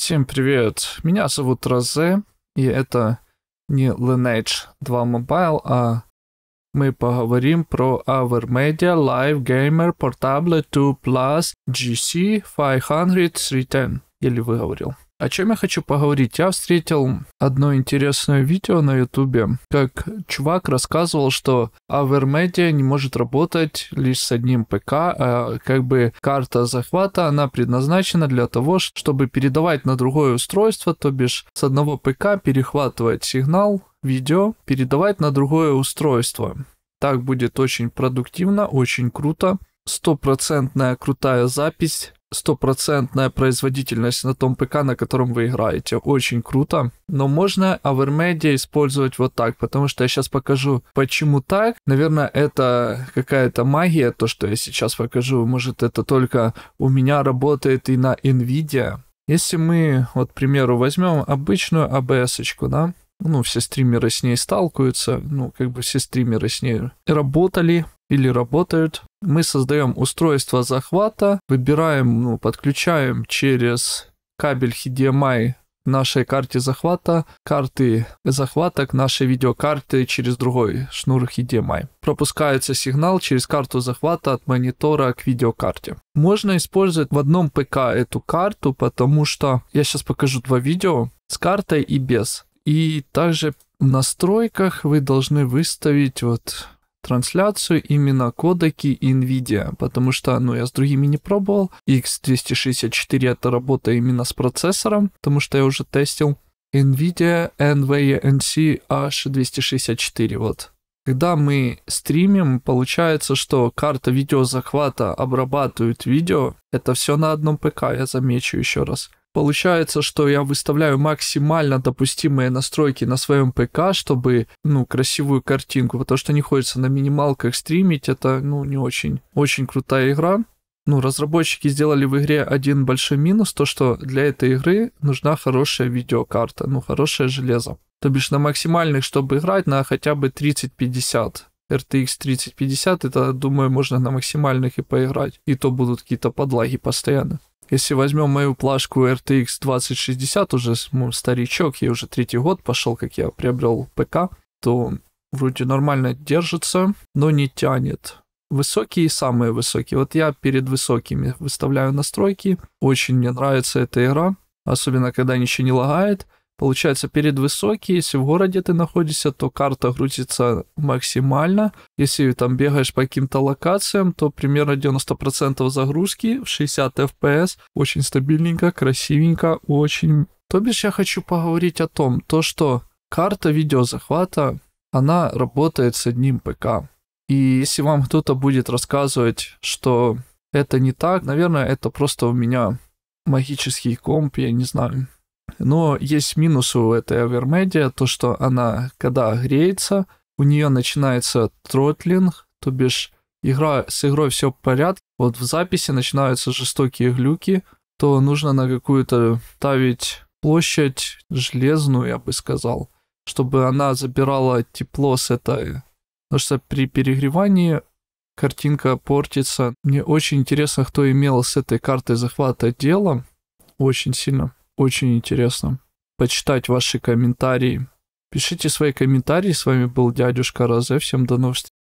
Всем привет, меня зовут Розе, и это не Lineage 2 Mobile, а мы поговорим про Our Media Live Gamer Portable 2 Plus GC 500 310 или выговорил. О чем я хочу поговорить? Я встретил одно интересное видео на ютубе, как чувак рассказывал, что Авермедиа не может работать лишь с одним ПК, а как бы карта захвата, она предназначена для того, чтобы передавать на другое устройство, то бишь с одного ПК перехватывать сигнал, видео, передавать на другое устройство. Так будет очень продуктивно, очень круто, стопроцентная крутая запись, стопроцентная производительность на том ПК, на котором вы играете. Очень круто. Но можно Avermedia использовать вот так, потому что я сейчас покажу, почему так. Наверное, это какая-то магия, то, что я сейчас покажу. Может, это только у меня работает и на NVIDIA. Если мы, вот, к примеру, возьмем обычную abs а да, ну, все стримеры с ней сталкиваются, ну, как бы все стримеры с ней работали, или работают. Мы создаем устройство захвата, выбираем, ну, подключаем через кабель HDMI нашей карте захвата, карты захвата к нашей видеокарте через другой шнур HDMI. Пропускается сигнал через карту захвата от монитора к видеокарте. Можно использовать в одном ПК эту карту, потому что я сейчас покажу два видео с картой и без. И также в настройках вы должны выставить вот трансляцию именно кодеки NVIDIA, потому что, ну, я с другими не пробовал. X264 это работа именно с процессором, потому что я уже тестил. NVIDIA NVENC H264, вот. Когда мы стримим, получается, что карта видеозахвата обрабатывает видео. Это все на одном ПК, я замечу еще раз. Получается, что я выставляю максимально допустимые настройки на своем ПК, чтобы, ну, красивую картинку, потому что не хочется на минималках стримить, это, ну, не очень. Очень крутая игра. Ну, разработчики сделали в игре один большой минус, то что для этой игры нужна хорошая видеокарта, ну, хорошее железо. То бишь на максимальных, чтобы играть, на хотя бы 3050. RTX 3050, это, думаю, можно на максимальных и поиграть. И то будут какие-то подлаги постоянно. Если возьмем мою плашку RTX 2060, уже старичок, ей уже третий год пошел, как я приобрел ПК, то вроде нормально держится, но не тянет. Высокие и самые высокие. Вот я перед высокими выставляю настройки. Очень мне нравится эта игра, особенно когда ничего не лагает. Получается, перед высокий, если в городе ты находишься, то карта грузится максимально. Если там бегаешь по каким-то локациям, то примерно 90% загрузки, в 60 FPS, очень стабильненько, красивенько, очень... То бишь я хочу поговорить о том, то что карта видеозахвата, она работает с одним ПК. И если вам кто-то будет рассказывать, что это не так, наверное, это просто у меня магический комп, я не знаю. Но есть минус у этой Авермедиа, то что она, когда греется, у нее начинается тротлинг, то бишь игра, с игрой все в порядке, вот в записи начинаются жестокие глюки, то нужно на какую-то ставить площадь железную, я бы сказал, чтобы она забирала тепло с этой. Потому что при перегревании картинка портится. Мне очень интересно, кто имел с этой картой захвата дело. Очень сильно очень интересно почитать ваши комментарии. Пишите свои комментарии. С вами был дядюшка Розе. Всем до новых встреч.